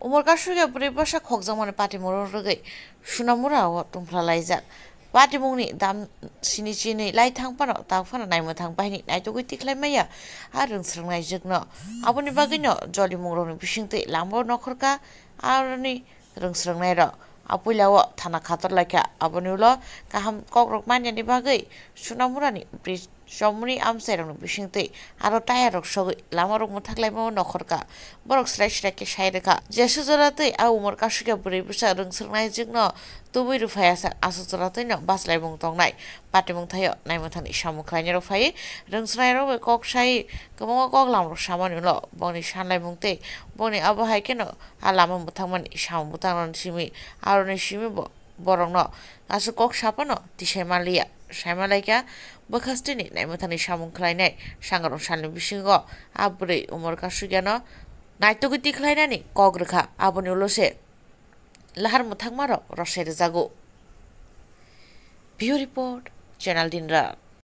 우물가수게 브리버샤 콕정원의 파티 모르르게 수나무라고 동플라라이자 পাটি মুংনি দাম সিনি চিনি লাই থাংপানো তাংফানো নাইমো থাংপাইনি নাইটগুই তিখলাইমাইয়া আর রংস্রাংনাই জগন আবনি বাগিন জলি মুংরনি বিশিংতে লাম্ব নখরকা নি রংস্রাংনাই র আপুইলাও থানা খাতর লাইখা আবনি উল কাহাম কক রকমানিয়ানি বাগৈ সুনামুরানি ব্রিজ 전문의 암세랑 미싱대 아로 타이아럭 서고 라마로 못하글라이마 너커가 버럭 슬래시라케 샤이르가 제수저라테 아 우머 가슈게 브레브샤 릉스르나이 직너 তুবই রুফাই আসুচলাতে বাসলাই বং টংনাই পাটি বং থাই নাই মথানি সামু খাইনি রুফাই রংসনাই রে কক সাই গমঙ্গ কক লাম রক সামানি ল বংনি সানলাই বংতে বনি আবহাই কেন আর লামা বুথাংমানি সামু বুথাংনি সিমি আরনি সিমি বরং আজু কক সাপানো তি সাইমালিয়া সাইমালাইকা বখাস্তিনি নাইমথানি সামুং খ্লাইনাই সাঙ্গারং সালনি বিসিঙ্গ আবুरै উমর কাসু কাসুগান নাইতগুতি খ্লাইনানি কক রেখা আবনি উলসে লাহার মুথাংমার রসের রেজাগো ভিউ রিপোর্ট চ্যানেল দিনরা